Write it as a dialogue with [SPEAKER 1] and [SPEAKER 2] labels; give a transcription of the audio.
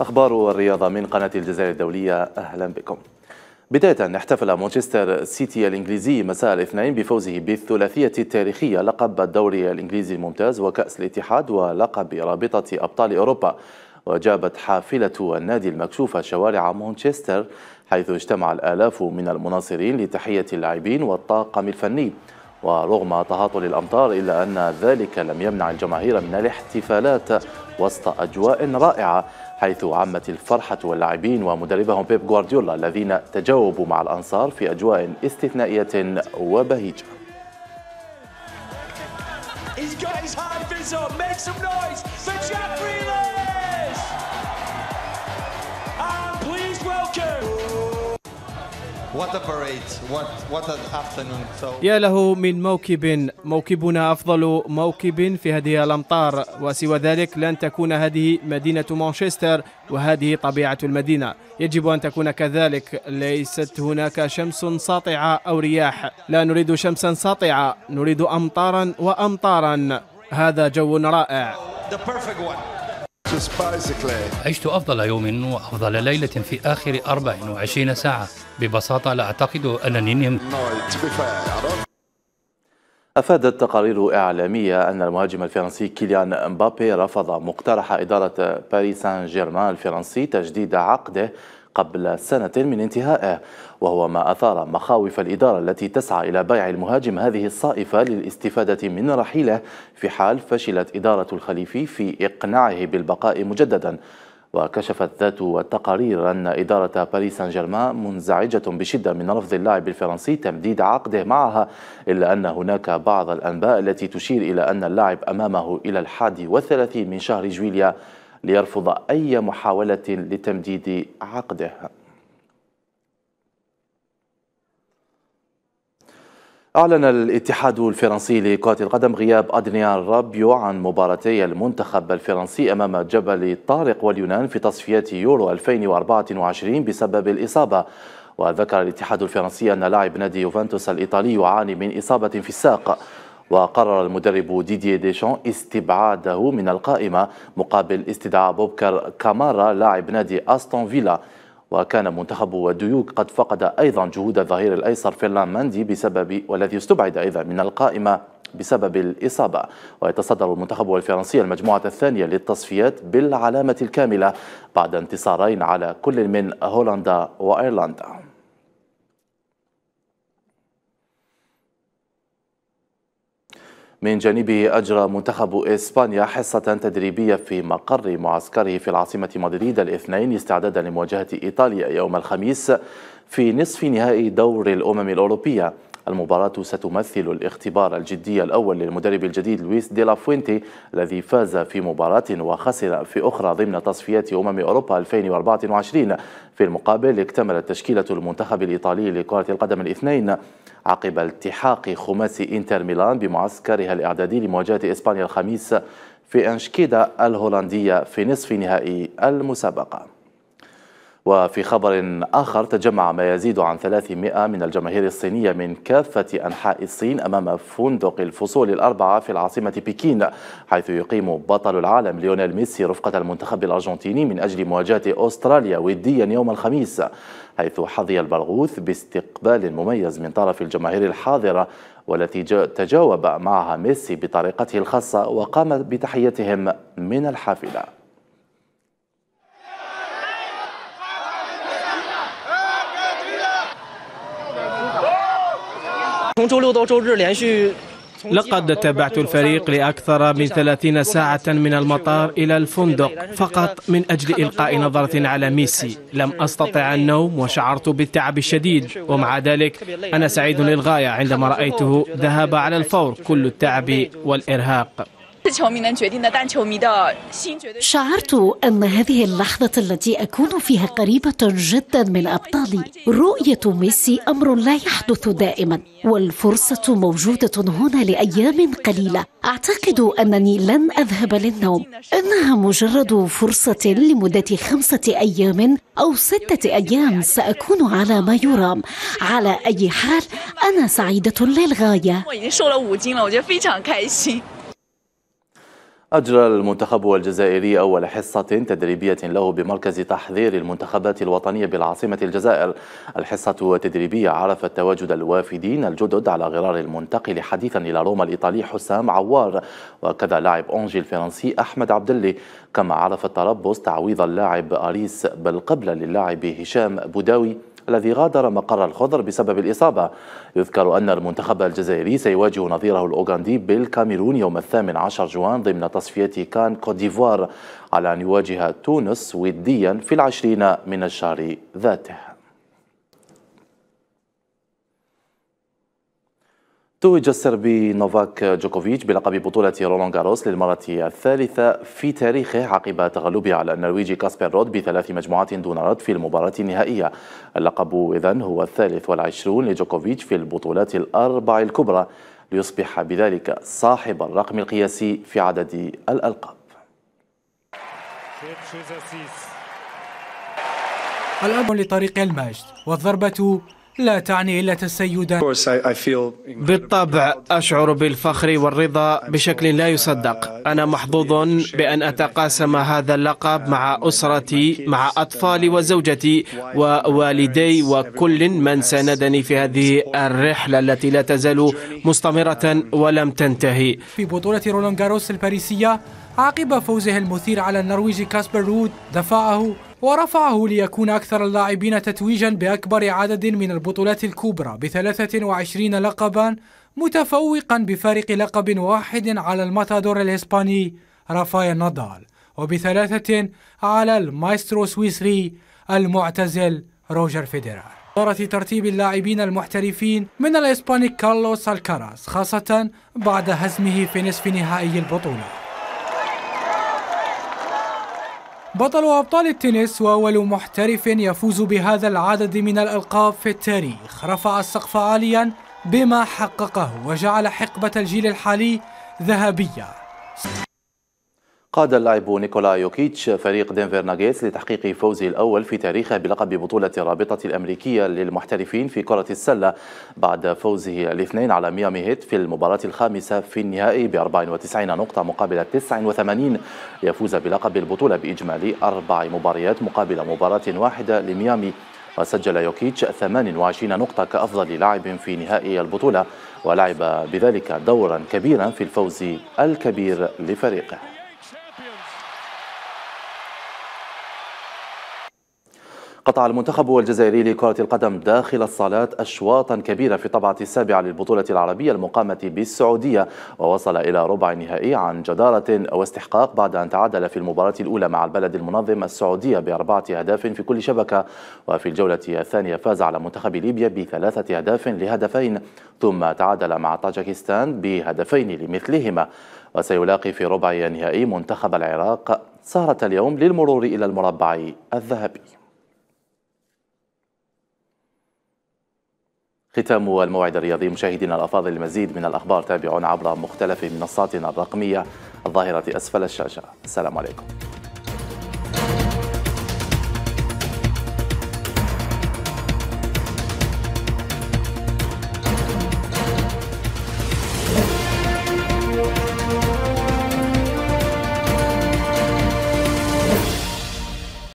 [SPEAKER 1] أخبار الرياضة من قناة الجزائر الدولية أهلا بكم بداية احتفل مانشستر سيتي الإنجليزي مساء الاثنين بفوزه بالثلاثية التاريخية لقب الدوري الإنجليزي الممتاز وكأس الاتحاد ولقب رابطة أبطال أوروبا وجابت حافلة النادي المكشوفة شوارع مانشستر حيث اجتمع الآلاف من المناصرين لتحية اللاعبين والطاقم الفني ورغم تهاطل الأمطار إلا أن ذلك لم يمنع الجماهير من الاحتفالات وسط أجواء رائعة حيث عمت الفرحة واللاعبين ومدربهم بيب غوارديولا الذين تجاوبوا مع الأنصار في أجواء استثنائية وبهيجة
[SPEAKER 2] He's got his Make some noise for Jack Freeland! يا له من موكب موكبنا أفضل موكب في هذه الأمطار وسوى ذلك لن تكون هذه مدينة مانشستر وهذه طبيعة المدينة يجب أن تكون كذلك ليست هناك شمس ساطعة أو رياح لا نريد شمسا ساطعة نريد أمطارا وأمطارا هذا جو رائع
[SPEAKER 1] The perfect one. عشت أفضل يوم وأفضل ليلة في آخر 24 ساعة ببساطة لا أعتقد أنني نمت أفادت تقارير إعلامية أن المهاجم الفرنسي كيليان مبابي رفض مقترح إدارة باريس سان جيرمان الفرنسي تجديد عقده قبل سنة من انتهائه وهو ما أثار مخاوف الإدارة التي تسعى إلى بيع المهاجم هذه الصائفة للاستفادة من رحيله في حال فشلت إدارة الخليفي في إقناعه بالبقاء مجددا وكشفت ذات تقارير أن إدارة باريس سان جيرمان منزعجة بشدة من رفض اللاعب الفرنسي تمديد عقده معها إلا أن هناك بعض الأنباء التي تشير إلى أن اللاعب أمامه إلى الحادي والثلاثين من شهر جويليا ليرفض أي محاولة لتمديد عقده أعلن الاتحاد الفرنسي لكرة القدم غياب أدنيان رابيو عن مباراتي المنتخب الفرنسي أمام جبل طارق واليونان في تصفيات يورو 2024 بسبب الإصابة وذكر الاتحاد الفرنسي أن لاعب نادي يوفنتوس الإيطالي يعاني من إصابة في الساق وقرر المدرب ديدي ديشان استبعاده من القائمة مقابل استدعاء بوبكر كامارا لاعب نادي أستون فيلا وكان منتخب الديوك قد فقد أيضا جهود الظهير الأيسر ماندي بسبب والذي استبعد أيضا من القائمة بسبب الإصابة ويتصدر المنتخب الفرنسي المجموعة الثانية للتصفيات بالعلامة الكاملة بعد انتصارين على كل من هولندا وأيرلندا من جانبه أجرى منتخب إسبانيا حصة تدريبية في مقر معسكره في العاصمة مدريد الاثنين استعدادا لمواجهة إيطاليا يوم الخميس في نصف نهائي دور الأمم الأوروبية المباراة ستمثل الاختبار الجدي الأول للمدرب الجديد لويس ديلا فوينتي الذي فاز في مباراة وخسر في أخرى ضمن تصفيات أمم أوروبا 2024 في المقابل اكتملت تشكيلة المنتخب الإيطالي لكرة القدم الاثنين عقب التحاق خماسي إنتر ميلان بمعسكرها الإعدادي لمواجهة إسبانيا الخميس في أنشكيدا الهولندية في نصف نهائي المسابقة وفي خبر آخر تجمع ما يزيد عن 300 من الجماهير الصينية من كافة أنحاء الصين أمام فندق الفصول الأربعة في العاصمة بكين حيث يقيم بطل العالم ليونيل ميسي رفقة المنتخب الأرجنتيني من أجل مواجهة أستراليا وديا يوم الخميس حيث حظي البرغوث باستقبال مميز من طرف الجماهير الحاضرة والتي تجاوب معها ميسي بطريقته الخاصة وقام بتحيتهم من الحافلة
[SPEAKER 2] لقد تابعت الفريق لأكثر من ثلاثين ساعة من المطار إلى الفندق فقط من أجل إلقاء نظرة على ميسي لم أستطع النوم وشعرت بالتعب الشديد ومع ذلك أنا سعيد للغاية عندما رأيته ذهب على الفور كل التعب والإرهاق شعرت أن هذه اللحظة التي أكون فيها قريبة جدا من أبطالي رؤية ميسي أمر لا يحدث دائما والفرصة موجودة هنا لأيام قليلة أعتقد أنني لن أذهب للنوم إنها مجرد فرصة لمدة خمسة أيام أو ستة أيام سأكون على ما يرام على أي حال أنا سعيدة للغاية
[SPEAKER 1] أجرى المنتخب الجزائري أول حصة تدريبية له بمركز تحضير المنتخبات الوطنية بالعاصمة الجزائر الحصة التدريبية عرفت تواجد الوافدين الجدد على غرار المنتقل حديثا إلى روما الإيطالي حسام عوار وكذا لاعب أونجي الفرنسي أحمد عبدلي كما عرف التربص تعويض اللاعب أريس بل قبل للاعب هشام بوداوي الذي غادر مقر الخضر بسبب الإصابة يذكر أن المنتخب الجزائري سيواجه نظيره الأوغندي بالكاميرون يوم الثامن عشر جوان ضمن تصفية كان كوديفوار ديفوار على أن يواجه تونس وديا في العشرين من الشهر ذاته توج السربي نوفاك جوكوفيتش بلقب بطولة رولان جاروس للمرة الثالثة في تاريخه عقب تغلبه على النرويجي كاسبر رود بثلاث مجموعات دون رد في المباراة النهائية اللقب إذن هو الثالث والعشرون لجوكوفيتش في البطولات الأربع الكبرى ليصبح بذلك صاحب الرقم القياسي في عدد الألقاب
[SPEAKER 2] الأمر لطريق المجد والضربة لا تعني إلا تسيدا بالطبع أشعر بالفخر والرضا بشكل لا يصدق أنا محظوظ بأن أتقاسم هذا اللقب مع أسرتي مع أطفالي وزوجتي ووالدي وكل من ساندني في هذه الرحلة التي لا تزال مستمرة ولم تنتهي في بطولة رولانجاروس جاروس الباريسية عقب فوزه المثير على النرويجي كاسبر رود دفعه ورفعه ليكون أكثر اللاعبين تتويجا بأكبر عدد من البطولات الكبرى ب 23 لقبا متفوقا بفارق لقب واحد على الماتادور الإسباني رافائيل نادال وبثلاثة على المايسترو السويسري المعتزل روجر فيدرر إدارة ترتيب اللاعبين المحترفين من الإسباني كارلوس الكاراس خاصة بعد هزمه في نصف نهائي البطولة بطل أبطال التنس وأول محترف يفوز بهذا العدد من الألقاب في التاريخ رفع السقف عاليا بما حققه وجعل حقبة الجيل الحالي ذهبية
[SPEAKER 1] قاد اللاعب نيكولا يوكيتش فريق دينفر ناجيتس لتحقيق فوزه الأول في تاريخه بلقب بطولة الرابطة الأمريكية للمحترفين في كرة السلة بعد فوزه الاثنين على ميامي هيت في المباراة الخامسة في النهائي ب 94 نقطة مقابل 89 ليفوز بلقب البطولة بإجمالي أربع مباريات مقابل مباراة واحدة لميامي وسجل يوكيتش 28 نقطة كأفضل لاعب في نهائي البطولة ولعب بذلك دورا كبيرا في الفوز الكبير لفريقه قطع المنتخب الجزائري لكرة القدم داخل الصالات أشواطا كبيرة في الطبعة السابعة للبطولة العربية المقامة بالسعودية ووصل إلى ربع النهائي عن جدارة واستحقاق بعد أن تعادل في المباراة الأولى مع البلد المنظم السعودية بأربعة أهداف في كل شبكة وفي الجولة الثانية فاز على منتخب ليبيا بثلاثة أهداف لهدفين ثم تعادل مع طاجكستان بهدفين لمثلهما وسيلاقي في ربع النهائي منتخب العراق سهرة اليوم للمرور إلى المربع الذهبي ختام الموعد الرياضي مشاهدينا الافاضل المزيد من الاخبار تابعونا عبر مختلف منصاتنا الرقميه الظاهره اسفل الشاشه السلام عليكم